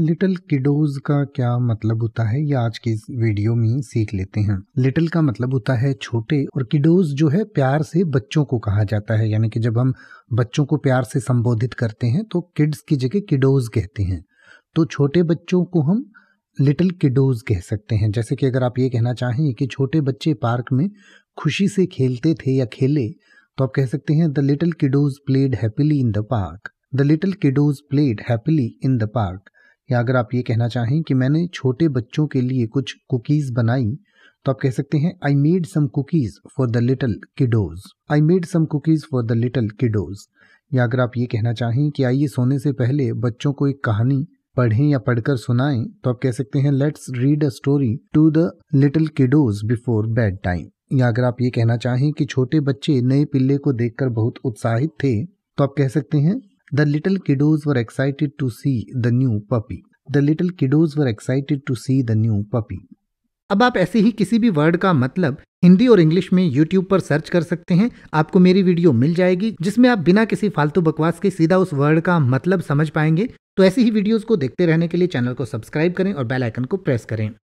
Little किडोज का क्या मतलब होता है ये आज के वीडियो में सीख लेते हैं लिटिल का मतलब होता है छोटे और किडोज जो है प्यार से बच्चों को कहा जाता है यानी कि जब हम बच्चों को प्यार से संबोधित करते हैं तो किड्स की जगह किडोज कहते हैं तो छोटे बच्चों को हम लिटिल किडोज कह सकते हैं जैसे कि अगर आप ये कहना चाहें कि छोटे बच्चे पार्क में खुशी से खेलते थे या खेले तो आप कह सकते हैं the little kiddos played happily in the park the little kiddos played happily in the park या अगर आप ये कहना चाहें कि मैंने छोटे बच्चों के लिए कुछ कुकीज़ बनाई तो आप कह सकते हैं I made some cookies for the little kiddos I made some cookies for the little kiddos या अगर आप ये कहना चाहें कि आइए सोने से पहले बच्चों को एक कहानी पढ़ें या पढ़कर सुनाएं तो आप कह सकते हैं let's read a story to the little kiddos before bed time या अगर आप ये कहना चाहें कि छोटे बच्चे नए पिल्ले को देखकर बहुत उत्साहित थे तो आप कह सकते हैं The little kiddos were excited to see the new puppy. The little kiddos were excited to see the new puppy. अब आप ऐसे ही किसी भी वर्ड का मतलब हिंदी और इंग्लिश में यूट्यूब पर सर्च कर सकते हैं आपको मेरी वीडियो मिल जाएगी जिसमें आप बिना किसी फालतू बकवास के सीधा उस वर्ड का मतलब समझ पाएंगे तो ऐसी ही वीडियोस को देखते रहने के लिए चैनल को सब्सक्राइब करें और बेल आइकन को प्रेस करें